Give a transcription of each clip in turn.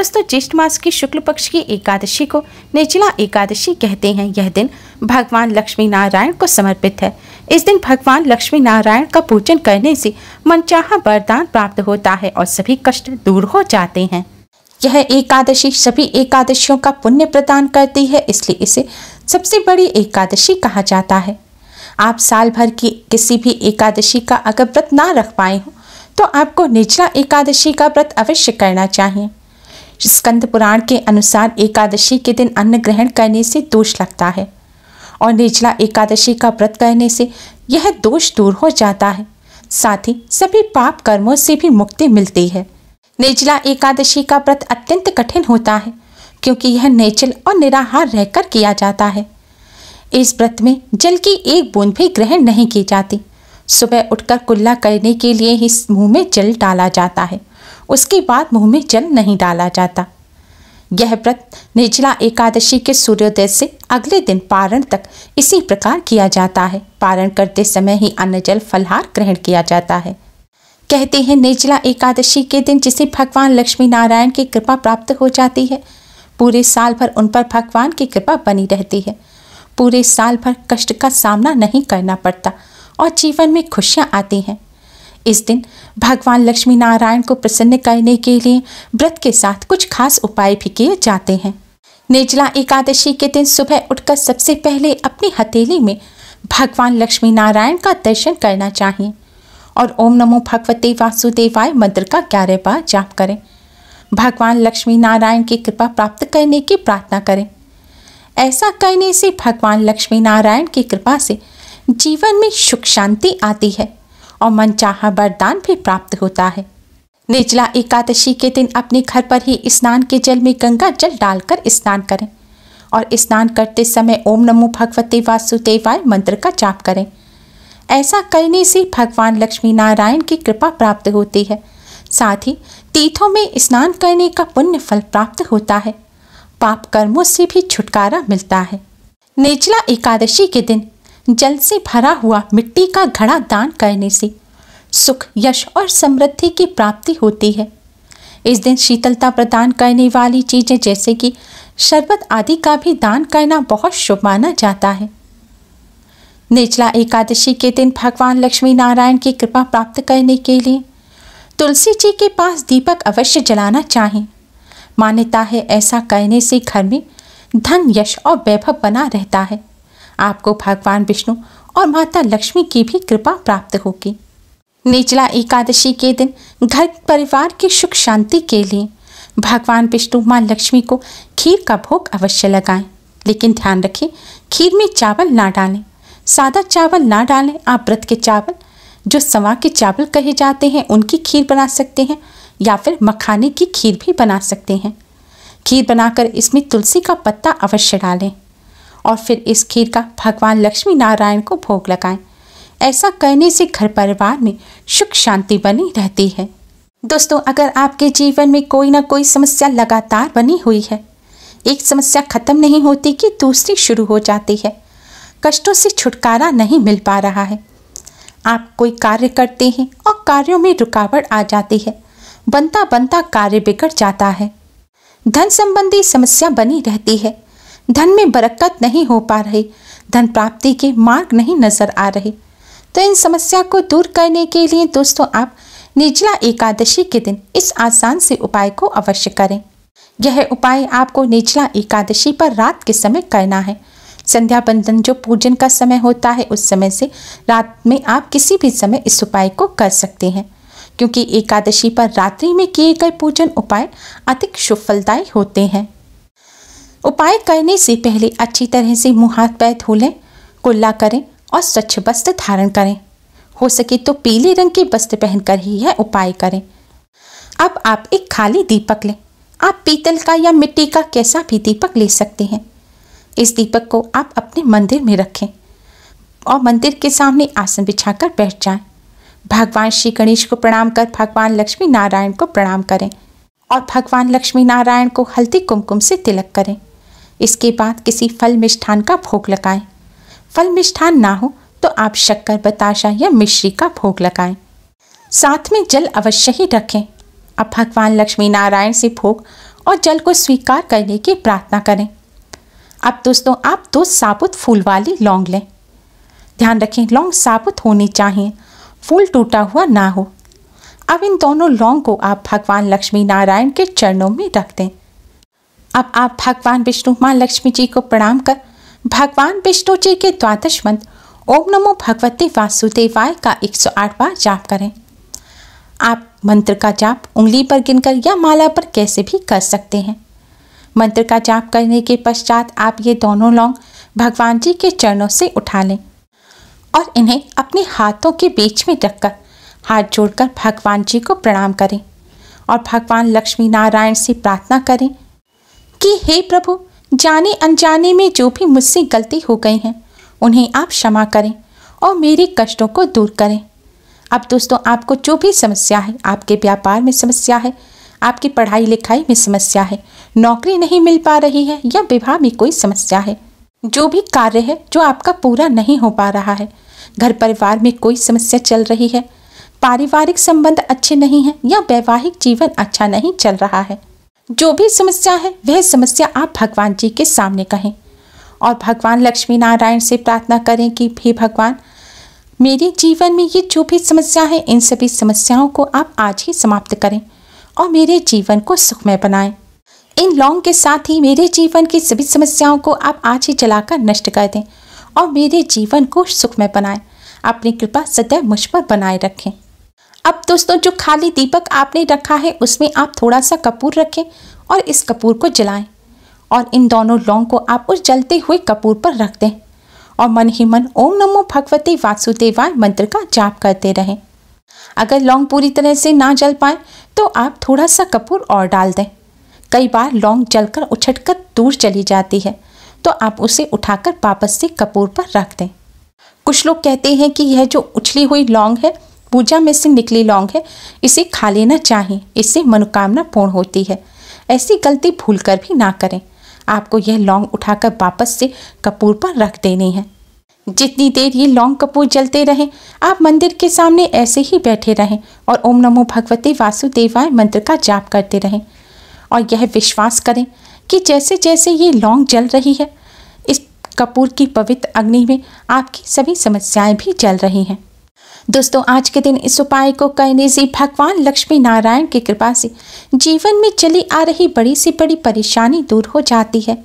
दोस्तों ज्येष्ठ मास की शुक्ल पक्ष की एकादशी को निचला एकादशी कहते हैं यह दिन भगवान लक्ष्मी नारायण को समर्पित है इस दिन भगवान लक्ष्मी नारायण का पूजन करने से मनचाहा वरदान प्राप्त होता है और सभी कष्ट दूर हो जाते हैं यह एकादशी सभी एकादशियों का पुण्य प्रदान करती है इसलिए इसे सबसे बड़ी एकादशी कहा जाता है आप साल भर की किसी भी एकादशी का अगर व्रत ना रख पाए हो तो आपको निचला एकादशी का व्रत अवश्य करना चाहिए स्कंद पुराण के अनुसार एकादशी के दिन अन्न ग्रहण करने से दोष लगता है और निचला एकादशी का व्रत करने से यह दोष दूर हो जाता है साथ ही सभी पाप कर्मों से भी मुक्ति मिलती है निर्जला एकादशी का व्रत अत्यंत कठिन होता है क्योंकि यह निचल और निराहार रहकर किया जाता है इस व्रत में जल की एक बूंद भी ग्रहण नहीं की जाती सुबह उठकर कुल्ला करने के लिए ही मुंह में जल डाला जाता है उसके बाद मुंह में जल नहीं डाला जाता यह व्रत निचला एकादशी के सूर्योदय से अगले दिन पारण तक इसी प्रकार किया जाता है पारण करते समय ही अन्न जल फलहार ग्रहण किया जाता है कहते हैं निचला एकादशी के दिन जिसे भगवान लक्ष्मी नारायण की कृपा प्राप्त हो जाती है पूरे साल भर उन पर भगवान की कृपा बनी रहती है पूरे साल भर कष्ट का सामना नहीं करना पड़ता और जीवन में खुशियाँ आती हैं इस दिन भगवान लक्ष्मी नारायण को प्रसन्न करने के लिए व्रत के साथ कुछ खास उपाय भी किए जाते हैं निर्जला एकादशी के दिन सुबह उठकर सबसे पहले अपनी हथेली में भगवान लक्ष्मी नारायण का दर्शन करना चाहिए और ओम नमो भगवते वासुदेवाय मंत्र का ग्यारह बार जाप करें भगवान लक्ष्मी नारायण की कृपा प्राप्त करने की प्रार्थना करें ऐसा करने से भगवान लक्ष्मी नारायण की कृपा से जीवन में सुख शांति आती है और मनचाहा वरदान भी प्राप्त होता है निचला एकादशी के दिन अपने घर पर ही स्नान के जल में गंगा जल डालकर स्नान करें और स्नान करते समय ओम नमो भगवते वासुदेवाय मंत्र का जाप करें ऐसा करने से भगवान लक्ष्मी नारायण की कृपा प्राप्त होती है साथ ही तीर्थों में स्नान करने का पुण्य फल प्राप्त होता है पाप कर्मों से भी छुटकारा मिलता है निचला एकादशी के दिन जल से भरा हुआ मिट्टी का घड़ा दान करने से सुख यश और समृद्धि की प्राप्ति होती है इस दिन शीतलता प्रदान करने वाली चीज़ें जैसे कि शरबत आदि का भी दान करना बहुत शुभ माना जाता है निचला एकादशी के दिन भगवान लक्ष्मी नारायण की कृपा प्राप्त करने के लिए तुलसी जी के पास दीपक अवश्य जलाना चाहिए मान्यता है ऐसा करने से घर में धन यश और वैभव बना रहता है आपको भगवान विष्णु और माता लक्ष्मी की भी कृपा प्राप्त होगी निचला एकादशी के दिन घर परिवार की सुख शांति के लिए भगवान विष्णु माँ लक्ष्मी को खीर का भोग अवश्य लगाएं लेकिन ध्यान रखें खीर में चावल ना डालें सादा चावल ना डालें आप व्रत के चावल जो सवा के चावल कहे जाते हैं उनकी खीर बना सकते हैं या फिर मखाने की खीर भी बना सकते हैं खीर बनाकर इसमें तुलसी का पत्ता अवश्य डालें और फिर इस खीर का भगवान लक्ष्मी नारायण को भोग लगाएं ऐसा करने से घर परिवार में सुख शांति बनी रहती है दोस्तों अगर आपके जीवन में कोई ना कोई समस्या लगातार बनी हुई है एक समस्या खत्म नहीं होती कि दूसरी शुरू हो जाती है कष्टों से छुटकारा नहीं मिल पा रहा है आप कोई कार्य करते हैं और कार्यों में रुकावट आ जाती है बनता बनता कार्य बिगड़ जाता है धन संबंधी समस्या बनी रहती है धन में बरकत नहीं हो पा रही धन प्राप्ति के मार्ग नहीं नजर आ रहे तो इन समस्या को दूर करने के लिए दोस्तों आप निचला एकादशी के दिन इस आसान से उपाय को अवश्य करें यह उपाय आपको निचला एकादशी पर रात के समय करना है संध्या बंधन जो पूजन का समय होता है उस समय से रात में आप किसी भी समय इस उपाय को कर सकते हैं क्योंकि एकादशी पर रात्रि में किए गए पूजन उपाय अधिक सुफलदायी होते हैं उपाय करने से पहले अच्छी तरह से मुंह हाथ पैर धो लें कुल्ला करें और स्वच्छ वस्त्र धारण करें हो सके तो पीले रंग के वस्त्र पहनकर ही यह उपाय करें अब आप एक खाली दीपक लें आप पीतल का या मिट्टी का कैसा भी दीपक ले सकते हैं इस दीपक को आप अपने मंदिर में रखें और मंदिर के सामने आसन बिछाकर बैठ जाएं। भगवान श्री गणेश को प्रणाम कर भगवान लक्ष्मी नारायण को प्रणाम करें और भगवान लक्ष्मी नारायण को हल्दी कुमकुम से तिलक करें इसके बाद किसी फल मिष्ठान का भोग लगाएं फल मिष्ठान ना हो तो आप शक्कर बताशा या मिश्री का भोग लगाएं साथ में जल अवश्य ही रखें अब भगवान लक्ष्मी नारायण से भोग और जल को स्वीकार करने की प्रार्थना करें अब दोस्तों आप दो साबुत फूल वाली लौंग लें ध्यान रखें लौंग साबुत होनी चाहिए फूल टूटा हुआ ना हो अब इन दोनों लौंग को आप भगवान लक्ष्मी नारायण के चरणों में रख दें अब आप भगवान विष्णु माँ लक्ष्मी जी को प्रणाम कर भगवान विष्णु जी के द्वादश मंत्र ओम नमो भगवते वासुदेवाय का आठ बार जाप करें आप मंत्र का जाप उंगली पर गिनकर या माला पर कैसे भी कर सकते हैं मंत्र का जाप करने के पश्चात आप ये दोनों लौंग भगवान जी के चरणों से उठा लें और इन्हें अपने हाथों के बीच में रखकर हाथ जोड़कर भगवान जी को प्रणाम करें और भगवान लक्ष्मी नारायण से प्रार्थना करें कि हे प्रभु जाने अनजाने में जो भी मुझसे गलती हो गई हैं उन्हें आप क्षमा करें और मेरे कष्टों को दूर करें अब दोस्तों आपको जो भी समस्या है आपके व्यापार में समस्या है आपकी पढ़ाई लिखाई में समस्या है नौकरी नहीं मिल पा रही है या विवाह में कोई समस्या है जो भी कार्य है जो आपका पूरा नहीं हो पा रहा है घर परिवार में कोई समस्या चल रही है पारिवारिक संबंध अच्छे नहीं है या वैवाहिक जीवन अच्छा नहीं चल रहा है जो भी समस्या है वह समस्या आप भगवान जी के सामने कहें और भगवान लक्ष्मी नारायण से प्रार्थना करें कि हे भगवान मेरे जीवन में ये जो भी समस्या है इन सभी समस्याओं को आप आज ही समाप्त करें और मेरे जीवन को सुखमय बनाएं इन लॉन्ग के साथ ही मेरे जीवन की सभी समस्याओं को आप आज ही जलाकर नष्ट कर दें और मेरे जीवन को सुखमय बनाएं अपनी कृपा सदैव मुझ पर बनाए रखें अब दोस्तों जो खाली दीपक आपने रखा है उसमें आप थोड़ा सा कपूर रखें और इस कपूर को जलाएं और इन दोनों लौंग को आप उस जलते हुए कपूर पर रख दें और मन ही मन ओम नमो भगवते वासुदेवाय मंत्र का जाप करते रहें अगर लौंग पूरी तरह से ना जल पाए तो आप थोड़ा सा कपूर और डाल दें कई बार लौंग जलकर उछटकर दूर चली जाती है तो आप उसे उठाकर वापस से कपूर पर रख दें कुछ लोग कहते हैं कि यह जो उछली हुई लौंग है पूजा में से निकली लौंग है इसे खा लेना चाहिए इससे मनोकामना पूर्ण होती है ऐसी गलती भूल कर भी ना करें आपको यह लौंग उठाकर वापस से कपूर पर रख देनी है जितनी देर ये लौंग कपूर जलते रहें आप मंदिर के सामने ऐसे ही बैठे रहें और ओम नमो भगवते वासुदेवाय मंत्र का जाप करते रहें और यह विश्वास करें कि जैसे जैसे ये लौंग जल रही है इस कपूर की पवित्र अग्नि में आपकी सभी समस्याएं भी जल रही हैं दोस्तों आज के दिन इस उपाय को करने से भगवान लक्ष्मी नारायण की कृपा से जीवन में चली आ रही बड़ी से बड़ी परेशानी दूर हो जाती है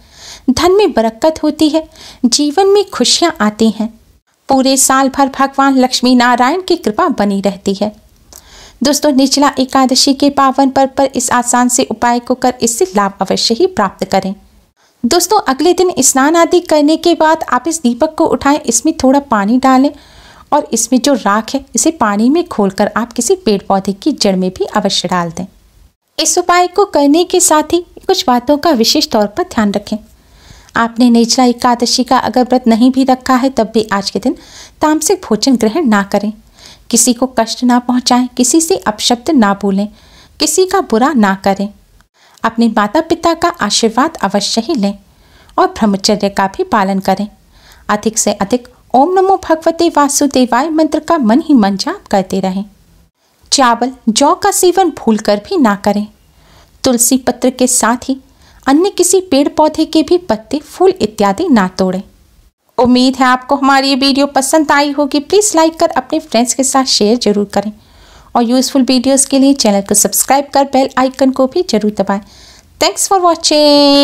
धन में बरक्कत होती है जीवन में खुशियाँ आती हैं पूरे साल भर भगवान लक्ष्मी नारायण की कृपा बनी रहती है दोस्तों निचला एकादशी के पावन पर्व पर इस आसान से उपाय को कर इससे लाभ अवश्य ही प्राप्त करें दोस्तों अगले दिन स्नान आदि करने के बाद आप इस दीपक को उठाएं इसमें थोड़ा पानी डालें और इसमें जो राख है इसे पानी में घोलकर आप किसी पेड़ पौधे की जड़ में भी अवश्य डाल दें इस उपाय को करने के साथ ही कुछ बातों का विशेष तौर पर ध्यान रखें आपने निचला एकादशी का अगर व्रत नहीं भी रखा है तब भी आज के दिन तामसिक भोजन ग्रहण ना करें किसी को कष्ट ना पहुंचाएं किसी से अपशब्द ना बोलें किसी का बुरा ना करें अपने माता पिता का आशीर्वाद अवश्य ही लें और ब्रह्मचर्य का भी पालन करें अधिक से अधिक ओम नमो भगवते वासुदेवाय मंत्र का मन ही मन जाप करते रहें चावल जौ का सेवन भूल कर भी ना करें तुलसी पत्र के साथ ही अन्य किसी पेड़ पौधे के भी पत्ते फूल इत्यादि ना तोड़ें उम्मीद है आपको हमारी ये वीडियो पसंद आई होगी प्लीज़ लाइक कर अपने फ्रेंड्स के साथ शेयर जरूर करें और यूज़फुल वीडियोस के लिए चैनल को सब्सक्राइब कर बेल आइकन को भी जरूर दबाएं थैंक्स फॉर वॉचिंग